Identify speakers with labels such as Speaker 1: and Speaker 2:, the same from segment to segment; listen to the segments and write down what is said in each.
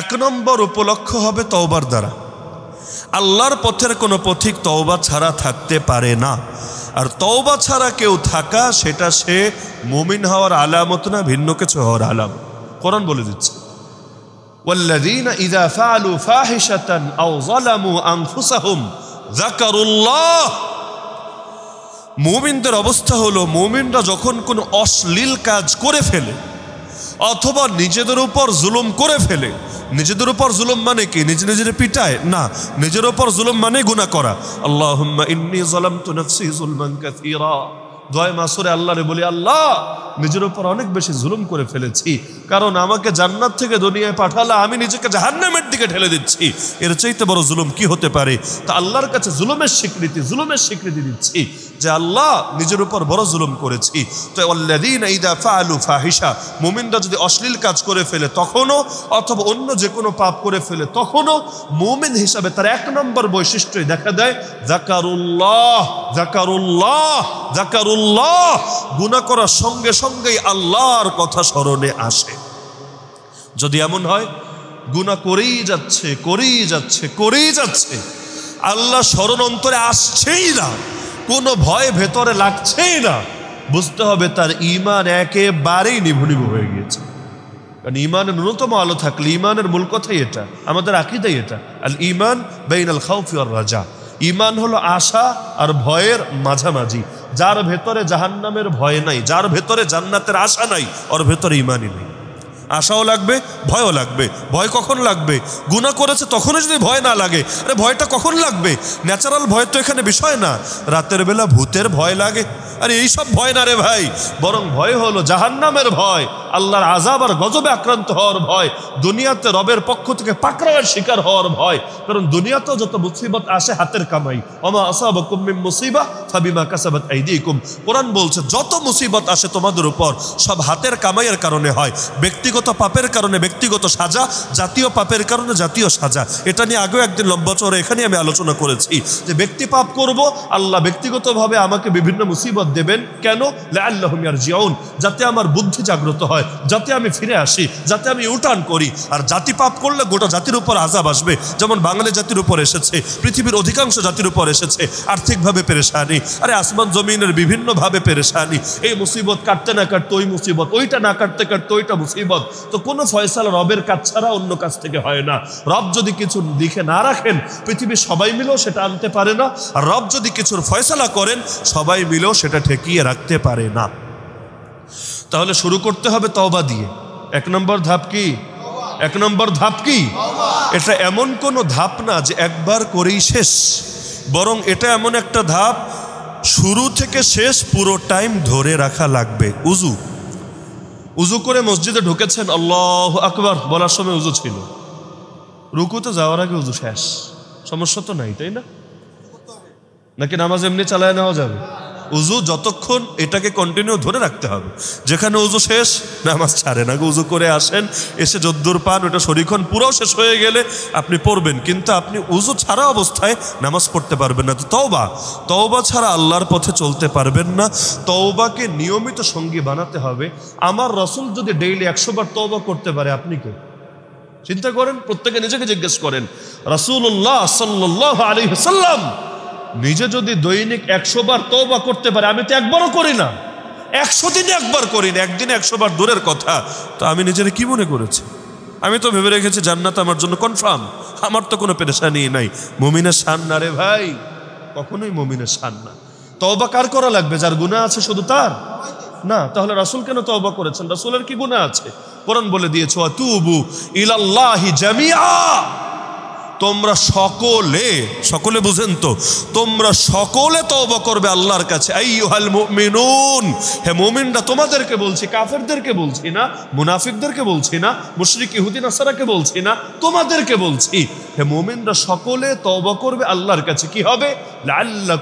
Speaker 1: এক নম্বর উপলক্ষ হবে তওবার দ্বারা আল্লাহর পথের কোনো পথিক তওবা ছাড়া থাকতে পারে না আর তওবা ছাড়া কেউ থাকা সেটা সে মুমিন হওয়ার আলামত না ভিন্ন কিছু হওয়ার আলাম কোরআন বলে দিচ্ছে মুমিনদের অবস্থা হলো মুমিনরা যখন কোন অশ্লীল কাজ করে ফেলে অথবা নিজেদের উপর জুলুম করে ফেলে নিজেদের উপর জুলুম মানে কি নিজে নিজের পিটায় না নিজের উপর জুলুম মানে গুণা করা আল্লাহ ইন্নি জলাম তু নফসি জুলমান কাসীরা দয় মাসুরে আল্লাহরে বলি আল্লাহ নিজের উপর অনেক বেশি জুলুম করে ফেলেছি কারণ আমাকে জান্নাত থেকে দুনিয়ায় পাঠালে আমি নিজেকে জাহান্নামের দিকে ঠেলে দিচ্ছি এর চাইতে বড় জুলুম কি হতে পারে তা আল্লাহর কাছে জুলুমের স্বীকৃতি জুলুমের স্বীকৃতি দিচ্ছি যে আল্লাহ নিজের উপর বড় জুলুম করেছি তো ঈদা ফাহিসা মুমিনরা যদি অশ্লীল কাজ করে ফেলে তখনও অথবা অন্য যে কোনো পাপ করে ফেলে তখনও মুমিন হিসাবে তার এক নম্বর বৈশিষ্ট্যই দেখা দেয় জাকারুল্লাহ জাকারুল্লাহ জাকারুল্লাহ গুণা করার সঙ্গে সঙ্গে সঙ্গেই আল্লাহর কথা স্মরণে আসে যদি এমন হয় গুণা করেই যাচ্ছে করেই যাচ্ছে করেই যাচ্ছে আল্লাহ স্মরণ অন্তরে আসছেই না কোনো ভয় ভেতরে লাগছেই না বুঝতে হবে তার ইমান একেবারেই নিভু নিভু হয়ে গিয়েছে কারণ ইমানের ন্যূনতম আলো থাকলে ইমানের মূল কথাই এটা আমাদের আকিদাই এটা আল ইমান বেইন আল খাউফি আর রাজা ইমান হলো আশা আর ভয়ের মাঝামাঝি যার ভেতরে জাহান্নামের ভয় নাই যার ভেতরে জান্নাতের আশা নাই ওর ভেতরে ইমানই নেই আশাও লাগবে ভয়ও লাগবে ভয় কখন লাগবে গুণা করেছে তখনও যদি ভয় না লাগে আরে ভয়টা কখন লাগবে ন্যাচারাল ভয় তো এখানে বিষয় না রাতের বেলা ভূতের ভয় লাগে আরে এইসব ভয় না রে ভাই বরং ভয় হলো জাহান্নামের ভয় আল্লাহর আজাব আর গজবে আক্রান্ত হওয়ার ভয় দুনিয়াতে রবের পক্ষ থেকে পাকড়ার শিকার হওয়ার ভয় কারণ দুনিয়াতেও যত মুসিবত আসে হাতের কামাই অমা আসাব কুম্মিম মুসিবা ফাবিমা কাসাবাত কুম কোরআন বলছে যত মুসিবত আসে তোমাদের উপর সব হাতের কামাইয়ের কারণে হয় ব্যক্তিগত ব্যক্তিগত পাপের কারণে ব্যক্তিগত সাজা জাতীয় পাপের কারণে জাতীয় সাজা এটা নিয়ে আগেও একদিন লম্বা চড়ে এখানে আমি আলোচনা করেছি যে ব্যক্তি পাপ করব আল্লাহ ব্যক্তিগতভাবে আমাকে বিভিন্ন মুসিবত দেবেন কেন আল্লাহ মিয়ার জিয়াউন যাতে আমার বুদ্ধি জাগ্রত হয় যাতে আমি ফিরে আসি যাতে আমি ইউটার্ন করি আর জাতি পাপ করলে গোটা জাতির উপর আজাব আসবে যেমন বাঙালি জাতির উপর এসেছে পৃথিবীর অধিকাংশ জাতির উপর এসেছে আর্থিকভাবে পেরেশানি আরে আসমান জমিনের বিভিন্নভাবে পেরেশানি এই মুসিবত কাটতে না কাটতে ওই মুসিবত ওইটা না কাটতে কাটতে ওইটা মুসিবত তো কোনো ফয়সালা রবের কাজ ছাড়া অন্য কাজ থেকে হয় না রব যদি কিছু লিখে না রাখেন পৃথিবীর সবাই মিলেও সেটা আনতে পারে না আর রব যদি কিছুর ফয়সালা করেন সবাই মিলেও সেটা ঠেকিয়ে রাখতে পারে না তাহলে শুরু করতে হবে তওবা দিয়ে এক নম্বর ধাপ কি এক নম্বর ধাপ কি এটা এমন কোনো ধাপ না যে একবার করেই শেষ বরং এটা এমন একটা ধাপ শুরু থেকে শেষ পুরো টাইম ধরে রাখা লাগবে উজু উজু করে মসজিদে ঢুকেছেন আল্লাহ আকবর বলার সময় উজু ছিল রুকুতে যাওয়ার আগে উজু শেষ সমস্যা তো নাই তাই না নাকি নামাজ এমনি চালায় নেওয়া যাবে উজু যতক্ষণ এটাকে কন্টিনিউ ধরে রাখতে হবে যেখানে উজু শেষ নামাজ ছাড়ে না উজু করে আসেন এসে যদ্দুর পান ওটা শরীরক্ষণ পুরো শেষ হয়ে গেলে আপনি পড়বেন কিন্তু আপনি উজু ছাড়া অবস্থায় নামাজ পড়তে পারবেন না তো তওবা তওবা ছাড়া আল্লাহর পথে চলতে পারবেন না তওবাকে নিয়মিত সঙ্গী বানাতে হবে আমার রসুল যদি ডেইলি একশো বার তওবা করতে পারে আপনি কে চিন্তা করেন প্রত্যেকে নিজেকে জিজ্ঞেস করেন রসুল্লাহ সাল্লাহ আলী সাল্লাম নিজে যদি দৈনিক একশো বার তৌবা করতে পারে আমি তো একবারও করি না একশো দিনে একবার করি না একদিনে একশো বার দূরের কথা তো আমি নিজের কি মনে করেছি আমি তো ভেবে রেখেছি জান্নাত আমার জন্য কনফার্ম আমার তো কোনো পেরেশানি নাই মমিনের সান না রে ভাই কখনোই মমিনের সান না তওবা কার করা লাগবে যার গুণা আছে শুধু তার না তাহলে রাসুল কেন তওবা করেছেন রাসুলের কি গুণা আছে কোরআন বলে দিয়েছ তুবু ইলাল্লাহি জামিয়া তোমরা সকলে সকলে বুঝেন তো তোমরা সকলে তওবা করবে আল্লাহর কাছে হে মুমিনরা তোমাদেরকে বলছি কাফেরদেরকে বলছি না মুনাফিকদেরকে বলছি না মুশ্রিক ইহুদিন আসারাকে বলছি না তোমাদেরকে বলছি হে মোমেনরা সকলে তবা করবে আল্লাহর কাছে কি হবে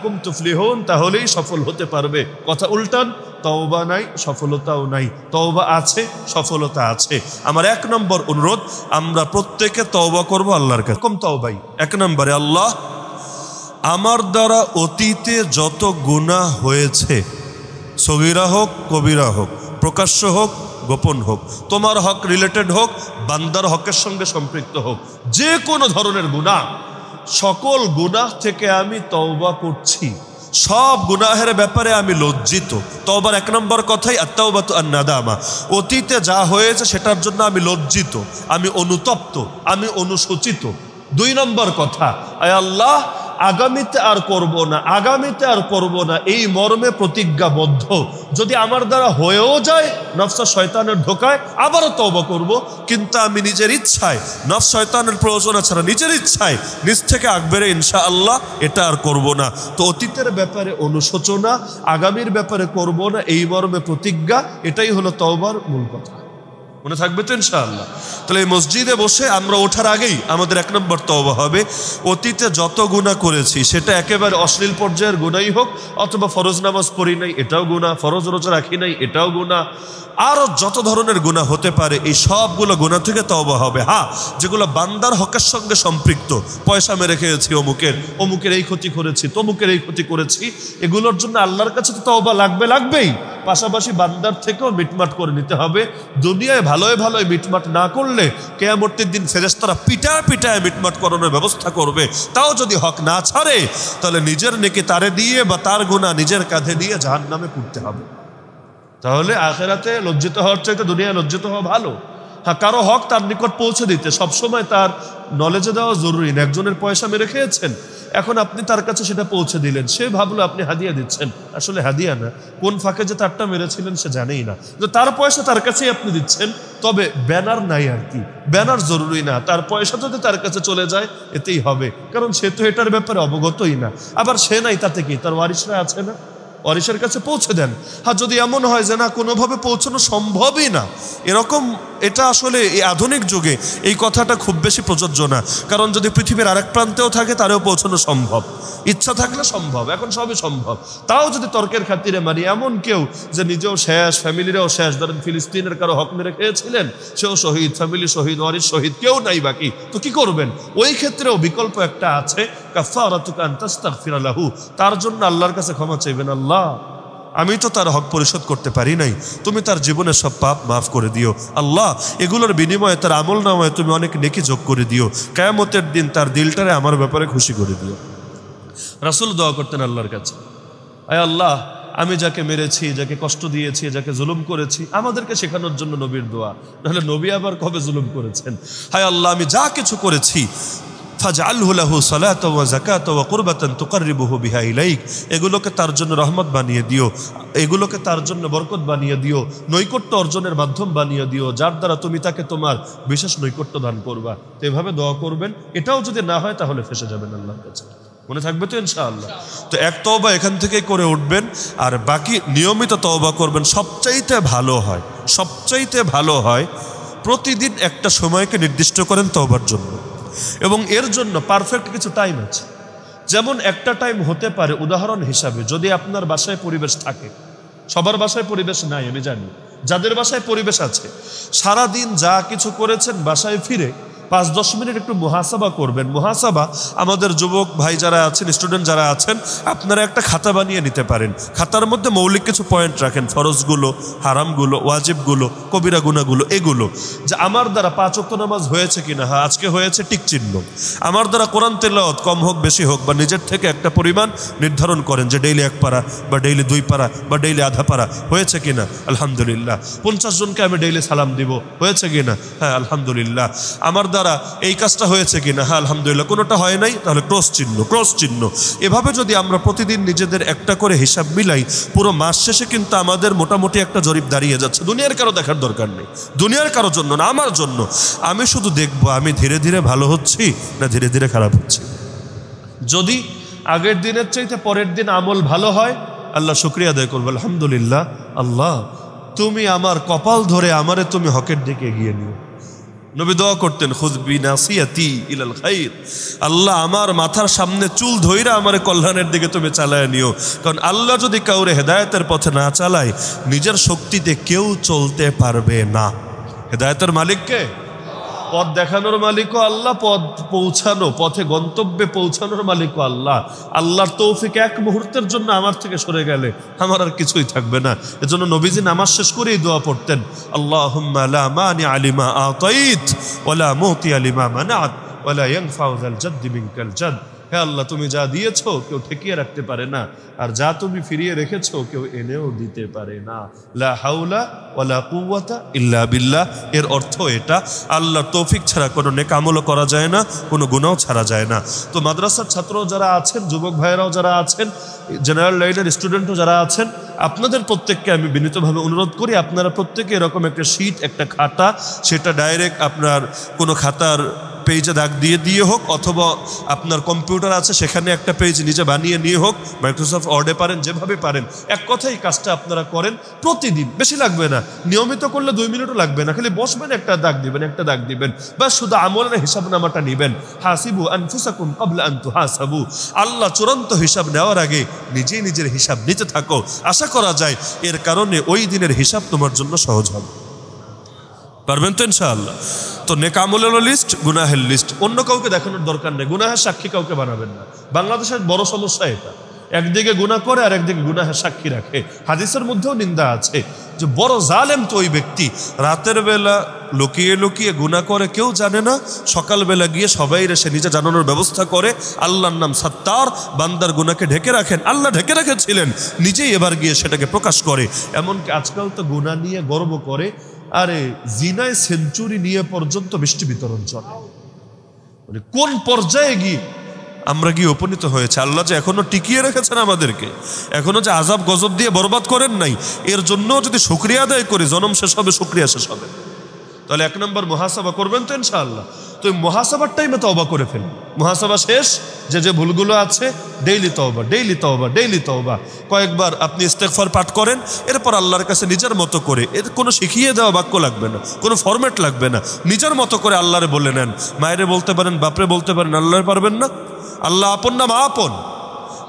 Speaker 1: কুমতুফলি তুফলিহন তাহলেই সফল হতে পারবে কথা উল্টান তওবা নাই সফলতাও নাই তওবা আছে সফলতা আছে আমার এক নম্বর অনুরোধ আমরা প্রত্যেকে তওবা করব আল্লাহর কাছে কম তওবাই এক নম্বরে আল্লাহ আমার দ্বারা অতীতে যত গুণা হয়েছে সগিরা হোক কবিরা হোক প্রকাশ্য হোক গোপন হোক তোমার হক রিলেটেড হোক বান্দার হকের সঙ্গে সম্পৃক্ত হোক যে কোনো ধরনের গুণা সকল গুনাহ থেকে আমি তওবা করছি সব গুনাহের ব্যাপারে আমি লজ্জিত তওবার এক নম্বর কথাই আত্মাওবা তো আন্নাদামা অতীতে যা হয়েছে সেটার জন্য আমি লজ্জিত আমি অনুতপ্ত আমি অনুসূচিত দুই নম্বর কথা আয় আল্লাহ আগামীতে আর করব না আগামীতে আর করব না এই মর্মে প্রতিজ্ঞাবদ্ধ যদি আমার দ্বারা হয়েও যায় নফসা শয়তানের ঢোকায় আবারও তবা করব কিন্তু আমি নিজের ইচ্ছায় নফ শয়তানের প্রয়োজন ছাড়া নিজের ইচ্ছায় নিজ থেকে আকবেরে ইনশা আল্লাহ এটা আর করব না তো অতীতের ব্যাপারে অনুশোচনা আগামীর ব্যাপারে করব না এই মর্মে প্রতিজ্ঞা এটাই হলো তওবার মূল কথা মনে থাকবে তো ইনশাআল্লাহ তাহলে এই মসজিদে বসে আমরা ওঠার আগেই আমাদের এক নম্বর তব হবে অতীতে যত গুণা করেছি সেটা একেবারে অশ্লীল পর্যায়ের গুণাই হোক অথবা ফরজ নামাজ পড়ি নাই এটাও গুণা ফরজ রোজা রাখি নাই এটাও গুণা আরও যত ধরনের গুণা হতে পারে এই সবগুলো গুণা থেকে তব হবে হ্যাঁ যেগুলো বান্দার হকের সঙ্গে সম্পৃক্ত পয়সা মেরে খেয়েছি অমুকের অমুকের এই ক্ষতি করেছি তমুকের এই ক্ষতি করেছি এগুলোর জন্য আল্লাহর কাছে তো তবা লাগবে লাগবেই পাশাপাশি বান্দার থেকেও মিটমাট করে নিতে হবে দুনিয়ায় ভালোয় ভালোয় মিটমাট না করলে কেয়ামর্তির দিন ফেরেস্তারা পিটায় পিটায় মিটমাট করানোর ব্যবস্থা করবে তাও যদি হক না ছাড়ে তাহলে নিজের নেকি তারে দিয়ে বা তার গোনা নিজের কাঁধে দিয়ে জাহান নামে করতে হবে তাহলে আখেরাতে লজ্জিত হওয়ার চাইতে দুনিয়ায় লজ্জিত হওয়া ভালো হ্যাঁ কারো হক তার নিকট পৌঁছে দিতে সবসময় তার নলেজে দেওয়া জরুরি না একজনের পয়সা মেরে খেয়েছেন এখন আপনি তার কাছে সেটা পৌঁছে দিলেন সে ভাবলো আপনি হাদিয়া দিচ্ছেন আসলে হাদিয়া না কোন ফাঁকে যে তারটা মেরেছিলেন সে জানেই না তার পয়সা তার কাছেই আপনি দিচ্ছেন তবে ব্যানার নাই আর কি ব্যানার জরুরি না তার পয়সা যদি তার কাছে চলে যায় এতেই হবে কারণ সে তো এটার ব্যাপারে অবগতই না আবার সে নাই তাতে কি তার ওয়ারিশরা আছে না ওয়ারিশের কাছে পৌঁছে দেন আর যদি এমন হয় যে না কোনোভাবে পৌঁছানো সম্ভবই না এরকম এটা আসলে এই আধুনিক যুগে এই কথাটা খুব বেশি প্রযোজ্য না কারণ যদি পৃথিবীর আরেক প্রান্তেও থাকে তারেও পৌঁছানো সম্ভব ইচ্ছা থাকলে সম্ভব এখন সবই সম্ভব তাও যদি তর্কের খাতিরে মানি এমন কেউ যে নিজেও শেষ ফ্যামিলিরও শেষ ধরেন ফিলিস্তিনের কারো হক মেরে খেয়েছিলেন সেও শহীদ ফ্যামিলি শহীদ ওয়ারিস শহীদ কেউ নাই বাকি তো কি করবেন ওই ক্ষেত্রেও বিকল্প একটা আছে কাফা তার জন্য আল্লাহর কাছে ক্ষমা চাইবেন আল্লাহ আমি তো তার হক পরিশোধ করতে পারি নাই তুমি তার জীবনে সব পাপ মাফ করে দিও আল্লাহ এগুলোর বিনিময়ে তার আমল নামে তুমি অনেক নেকি যোগ করে দিও কেয়ামতের দিন তার দিলটারে আমার ব্যাপারে খুশি করে দিও রাসুল দোয়া করতেন আল্লাহর কাছে আয় আল্লাহ আমি যাকে মেরেছি যাকে কষ্ট দিয়েছি যাকে জুলুম করেছি আমাদেরকে শেখানোর জন্য নবীর দোয়া নাহলে নবী আবার কবে জুলুম করেছেন হায় আল্লাহ আমি যা কিছু করেছি ফাজ আল্লাহু সালাত ও জাকাত ও কুরবাতন তুকারিবহু বিহা ইলাইক এগুলোকে তার জন্য রহমত বানিয়ে দিও এগুলোকে তার জন্য বরকত বানিয়ে দিও নৈকট্য অর্জনের মাধ্যম বানিয়ে দিও যার দ্বারা তুমি তাকে তোমার বিশেষ নৈকট্য দান করবা তো এভাবে দোয়া করবেন এটাও যদি না হয় তাহলে ফেসে যাবেন আল্লাহর কাছে মনে থাকবে তো ইনশাআল্লাহ তো এক তওবা এখান থেকেই করে উঠবেন আর বাকি নিয়মিত তওবা করবেন সবচাইতে ভালো হয় সবচাইতে ভালো হয় প্রতিদিন একটা সময়কে নির্দিষ্ট করেন তওবার জন্য এবং এর জন্য পারফেক্ট কিছু টাইম আছে যেমন একটা টাইম হতে পারে উদাহরণ হিসাবে যদি আপনার বাসায় পরিবেশ থাকে সবার বাসায় পরিবেশ নাই আমি জানি যাদের বাসায় পরিবেশ আছে সারা দিন যা কিছু করেছেন বাসায় ফিরে পাঁচ দশ মিনিট একটু মহাসভা করবেন মহাসভা আমাদের যুবক ভাই যারা আছেন স্টুডেন্ট যারা আছেন আপনারা একটা খাতা বানিয়ে নিতে পারেন খাতার মধ্যে মৌলিক কিছু পয়েন্ট রাখেন ফরজগুলো হারামগুলো ওয়াজিবগুলো কবিরা গুণাগুলো এগুলো যে আমার দ্বারা পাঁচ অক্ত নামাজ হয়েছে কিনা হ্যাঁ আজকে হয়েছে টিক চিহ্ন আমার দ্বারা কোরআন তেলাওয়াত কম হোক বেশি হোক বা নিজের থেকে একটা পরিমাণ নির্ধারণ করেন যে ডেইলি এক পারা বা ডেইলি দুই পারা বা ডেইলি আধা পারা হয়েছে কিনা আলহামদুলিল্লাহ পঞ্চাশ জনকে আমি ডেইলি সালাম দিব হয়েছে কি না হ্যাঁ আলহামদুলিল্লাহ আমার দ্বারা দ্বারা এই কাজটা হয়েছে কি না হ্যাঁ আলহামদুলিল্লাহ কোনোটা হয় নাই তাহলে ক্রস চিহ্ন ক্রস চিহ্ন এভাবে যদি আমরা প্রতিদিন নিজেদের একটা করে হিসাব মিলাই পুরো মাস শেষে কিন্তু আমাদের মোটামুটি একটা জরিপ দাঁড়িয়ে যাচ্ছে দুনিয়ার কারো দেখার দরকার নেই দুনিয়ার কারোর জন্য না আমার জন্য আমি শুধু দেখব আমি ধীরে ধীরে ভালো হচ্ছি না ধীরে ধীরে খারাপ হচ্ছি যদি আগের দিনের চাইতে পরের দিন আমল ভালো হয় আল্লাহ শুক্রিয়া আদায় করবো আলহামদুলিল্লাহ আল্লাহ তুমি আমার কপাল ধরে আমারে তুমি হকের দিকে এগিয়ে নিও নবী দোয়া করতেন খুজবি নাসিয়াতি ইলাল খাইর আল্লাহ আমার মাথার সামনে চুল ধইরা আমার কল্যাণের দিকে তুমি চালায় নিও কারণ আল্লাহ যদি কাউরে হেদায়তের পথে না চালায় নিজের শক্তিতে কেউ চলতে পারবে না হেদায়তের মালিককে পথ দেখানোর মালিকও আল্লাহ পথ পৌঁছানো পথে গন্তব্যে পৌঁছানোর মালিকও আল্লাহ আল্লাহর তৌফিক এক মুহূর্তের জন্য আমার থেকে সরে গেলে আমার আর কিছুই থাকবে না এজন্য নবীজি নামাজ শেষ করেই দোয়া পড়তেন আল্লাহ মানি আলিমা আতঈত ওলা মোতি আলিমা মানাত ওলা ইয়ং ফাউজাল জদ্দিমিঙ্কাল জদ হে আল্লাহ তুমি যা দিয়েছ কেউ ঠেকিয়ে রাখতে পারে না আর যা তুমি ফিরিয়ে রেখেছ কেউ এনেও দিতে পারে না লা হাউলা ওলা কুয়াতা ইল্লা বিল্লাহ এর অর্থ এটা আল্লাহ তৌফিক ছাড়া কোনো নেকামলও করা যায় না কোনো গুণাও ছাড়া যায় না তো মাদ্রাসার ছাত্র যারা আছেন যুবক ভাইয়েরাও যারা আছেন জেনারেল লাইনের স্টুডেন্টও যারা আছেন আপনাদের প্রত্যেককে আমি বিনীতভাবে অনুরোধ করি আপনারা প্রত্যেকে এরকম একটা শীত একটা খাতা সেটা ডাইরেক্ট আপনার কোনো খাতার পেজে দাগ দিয়ে দিয়ে হোক অথবা আপনার কম্পিউটার আছে সেখানে একটা পেজ নিজে বানিয়ে নিয়ে হোক মাইক্রোসফট ওয়ার্ডে পারেন যেভাবে পারেন এক কথাই কাজটা আপনারা করেন প্রতিদিন বেশি লাগবে না নিয়মিত করলে দুই মিনিটও লাগবে না খালি বসবেন একটা দাগ দিবেন একটা দাগ দিবেন বা শুধু আমলের হিসাব নামাটা নেবেন হাসিবু আনফুসাকুম কাবলা আনতু হাসাবু আল্লাহ চূড়ান্ত হিসাব নেওয়ার আগে নিজেই নিজের হিসাব নিতে থাকো আশা করা যায় এর কারণে ওই দিনের হিসাব তোমার জন্য সহজ হবে পারবেন তো ইনশাআল্লাহ তো নেকামলেরও লিস্ট গুনাহের লিস্ট অন্য কাউকে দেখানোর দরকার নেই গুনাহের সাক্ষী কাউকে বানাবেন না বাংলাদেশের বড় সমস্যা এটা একদিকে গুনা করে আর একদিকে গুনাহের সাক্ষী রাখে হাদিসের মধ্যেও নিন্দা আছে যে বড় জালেম তো ওই ব্যক্তি রাতের বেলা লুকিয়ে লুকিয়ে গুণা করে কেউ জানে না সকালবেলা গিয়ে সবাই এসে নিজে জানানোর ব্যবস্থা করে আল্লাহর নাম সত্তার বান্দার গুণাকে ঢেকে রাখেন আল্লাহ ঢেকে রেখেছিলেন নিজেই এবার গিয়ে সেটাকে প্রকাশ করে এমনকি আজকাল তো গুণা নিয়ে গর্ব করে আরে জিনায় সেঞ্চুরি নিয়ে পর্যন্ত মিষ্টি বিতরণ চলে মানে কোন পর্যায়ে গিয়ে আমরা গিয়ে উপনীত হয়েছে আল্লাহ যে এখনো টিকিয়ে রেখেছেন আমাদেরকে এখনো যে আজাব গজব দিয়ে বরবাদ করেন নাই এর জন্য যদি শুক্রিয়া আদায় করি জনম শেষ হবে সুক্রিয়া শেষ হবে তাহলে এক নম্বর মহাসভা করবেন তো ইনশাআল্লাহ তো ওই মহাসভার টাইমে তবা করে ফেল মহাসভা শেষ যে যে ভুলগুলো আছে ডেইলি তওবা ডেইলি তওবা ডেইলি তওবা কয়েকবার আপনি ইস্তেকফার পাঠ করেন এরপর আল্লাহর কাছে নিজের মতো করে এর কোনো শিখিয়ে দেওয়া বাক্য লাগবে না কোনো ফরম্যাট লাগবে না নিজের মতো করে আল্লাহরে বলে নেন মায়েরে বলতে পারেন বাপরে বলতে পারেন আল্লাহরে পারবেন না আল্লাহ আপন না মা আপন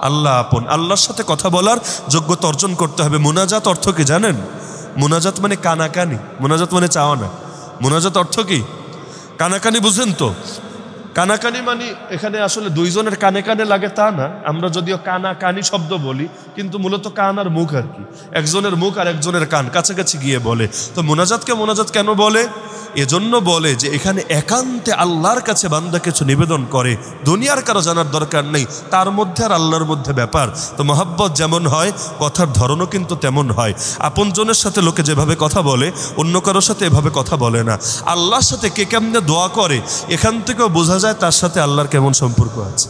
Speaker 1: আল্লাহ আপন আল্লাহর সাথে কথা বলার যোগ্যতা অর্জন করতে হবে মোনাজাত অর্থ কি জানেন মোনাজাত মানে কানাকানি মোনাজাত মানে চাওয়া না মোনাজাত অর্থ কী কানাকানি বুঝেন তো কানাকানি মানে এখানে আসলে দুইজনের কানে কানে লাগে তা না আমরা যদিও কানা কানি শব্দ বলি কিন্তু মূলত কান আর মুখ আর কি একজনের মুখ আর একজনের কান কাছাকাছি গিয়ে বলে তো মোনাজাতকে মোনাজাত কেন বলে এজন্য বলে যে এখানে একান্তে আল্লাহর কাছে বান্দা কিছু নিবেদন করে দুনিয়ার কারো জানার দরকার নেই তার মধ্যে আর আল্লাহর মধ্যে ব্যাপার তো মহাব্বত যেমন হয় কথার ধরনও কিন্তু তেমন হয় আপনজনের সাথে লোকে যেভাবে কথা বলে অন্য কারোর সাথে এভাবে কথা বলে না আল্লাহর সাথে কে কেমনে দোয়া করে এখান থেকেও বোঝা যায় যায় তার সাথে আল্লাহর কেমন সম্পর্ক আছে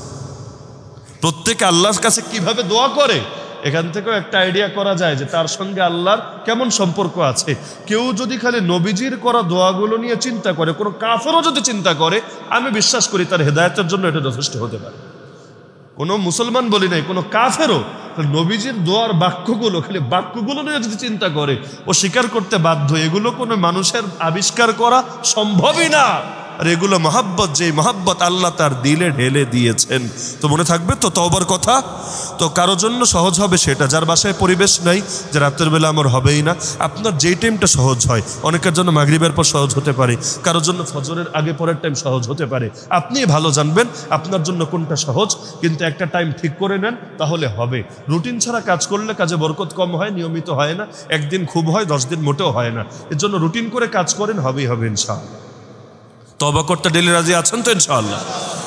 Speaker 1: প্রত্যেকে আল্লাহর কাছে কিভাবে দোয়া করে এখান থেকেও একটা আইডিয়া করা যায় যে তার সঙ্গে আল্লাহর কেমন সম্পর্ক আছে কেউ যদি খালি নবীজির করা দোয়াগুলো নিয়ে চিন্তা করে কোনো কাফেরও যদি চিন্তা করে আমি বিশ্বাস করি তার হেদায়তের জন্য এটা যথেষ্ট হতে পারে কোনো মুসলমান বলি নাই কোনো কাফেরও নবীজির দোয়ার বাক্যগুলো খালি বাক্যগুলো নিয়ে যদি চিন্তা করে ও স্বীকার করতে বাধ্য এগুলো কোনো মানুষের আবিষ্কার করা সম্ভবই না আর এগুলো মহাব্বত যেই মহাব্বত আল্লাহ তার দিলে ঢেলে দিয়েছেন তো মনে থাকবে তো তবার কথা তো কারো জন্য সহজ হবে সেটা যার বাসায় পরিবেশ নাই যে রাতের বেলা আমার হবেই না আপনার যেই টাইমটা সহজ হয় অনেকের জন্য মাগরিবের পর সহজ হতে পারে কারোর জন্য ফজরের আগে পরের টাইম সহজ হতে পারে আপনি ভালো জানবেন আপনার জন্য কোনটা সহজ কিন্তু একটা টাইম ঠিক করে নেন তাহলে হবে রুটিন ছাড়া কাজ করলে কাজে বরকত কম হয় নিয়মিত হয় না একদিন খুব হয় দশ দিন মোটেও হয় না এর জন্য রুটিন করে কাজ করেন হবেই হবে ইনশাআল্লাহ তবা করতে ডেলি রাজি আছেন তো ইনশাল্লাহ